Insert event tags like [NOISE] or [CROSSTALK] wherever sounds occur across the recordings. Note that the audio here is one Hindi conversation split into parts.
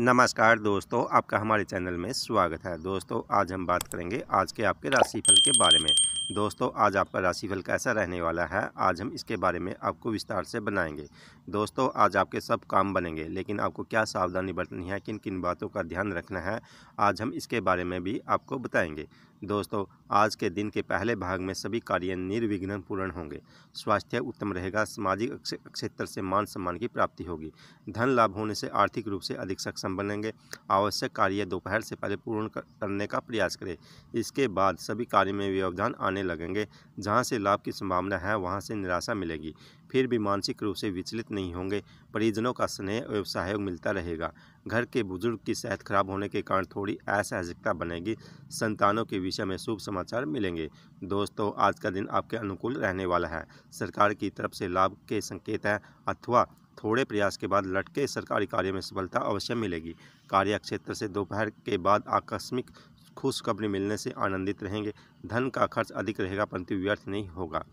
नमस्कार दोस्तों आपका हमारे चैनल में स्वागत है दोस्तों आज हम बात करेंगे आज के आपके राशिफल के बारे में दोस्तों आज आपका राशिफल कैसा रहने वाला है आज हम इसके बारे में आपको विस्तार से बनाएंगे दोस्तों आज आपके सब काम बनेंगे लेकिन आपको क्या सावधानी बरतनी है किन किन बातों का ध्यान रखना है आज हम इसके बारे में भी आपको बताएँगे दोस्तों आज के दिन के पहले भाग में सभी कार्य निर्विघ्न पूर्ण होंगे स्वास्थ्य उत्तम रहेगा सामाजिक क्षेत्र से मान सम्मान की प्राप्ति होगी धन लाभ होने से आर्थिक रूप से अधिक सक्षम बनेंगे आवश्यक कार्य दोपहर से पहले पूर्ण करने का प्रयास करें इसके बाद सभी कार्य में व्यवधान आने लगेंगे जहाँ से लाभ की संभावना है वहाँ से निराशा मिलेगी फिर भी मानसिक रूप से विचलित नहीं होंगे परिजनों का स्नेह एवं सहयोग मिलता रहेगा घर के बुजुर्ग की सेहत खराब होने के कारण थोड़ी असहजता बनेगी संतानों के विषय में शुभ समाचार मिलेंगे दोस्तों आज का दिन आपके अनुकूल रहने वाला है सरकार की तरफ से लाभ के संकेत हैं अथवा थोड़े प्रयास के बाद लटके सरकारी कार्य में सफलता अवश्य मिलेगी कार्य क्षेत्र से दोपहर के बाद आकस्मिक खुशखबरी मिलने से आनंदित रहेंगे धन का खर्च अधिक रहेगा परंतु व्यर्थ नहीं होगा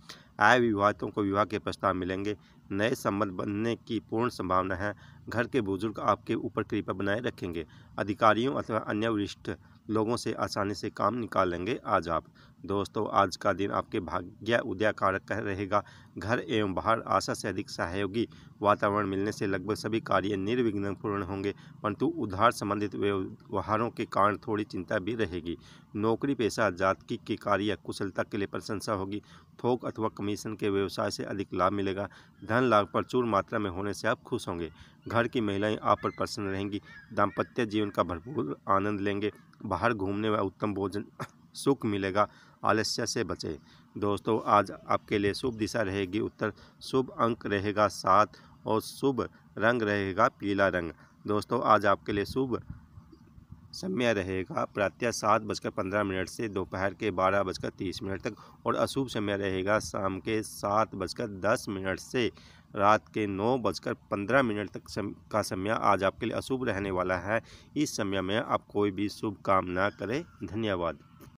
आय विवाहितों को विवाह के प्रस्ताव मिलेंगे नए संबंध बनने की पूर्ण संभावना है घर के बुजुर्ग आपके ऊपर कृपा बनाए रखेंगे अधिकारियों अथवा अन्य वरिष्ठ लोगों से आसानी से काम निकाल लेंगे आज आप दोस्तों आज का दिन आपके भाग्य उदय कारक रहेगा घर एवं बाहर आशा से अधिक सहयोगी वातावरण मिलने से लगभग सभी कार्य निर्विघ्न पूर्ण होंगे परंतु उधार संबंधित व्यवहारों के कारण थोड़ी चिंता भी रहेगी नौकरी पेशा जातकी के कार्य कुशलता के लिए प्रशंसा होगी थोक अथवा कमीशन के व्यवसाय से अधिक लाभ मिलेगा धन लाभ प्रचुर मात्रा में होने से आप खुश होंगे घर की महिलाएं आप पर प्रसन्न रहेंगी दाम्पत्य जीवन का भरपूर आनंद लेंगे बाहर घूमने व उत्तम भोजन [CLEARS THROAT] सुख मिलेगा आलस्य से बचें दोस्तों आज आपके लिए शुभ दिशा रहेगी उत्तर शुभ अंक रहेगा सात और शुभ रंग रहेगा पीला रंग दोस्तों आज आपके लिए शुभ समय रहेगा प्रातः सात बजकर पंद्रह मिनट से दोपहर के बारह बजकर तीस मिनट तक और अशुभ समय रहेगा शाम के सात बजकर दस मिनट से रात के नौ बजकर पंद्रह मिनट तक सम, का समय आज आपके लिए अशुभ रहने वाला है इस समय में आप कोई भी शुभ काम ना करें धन्यवाद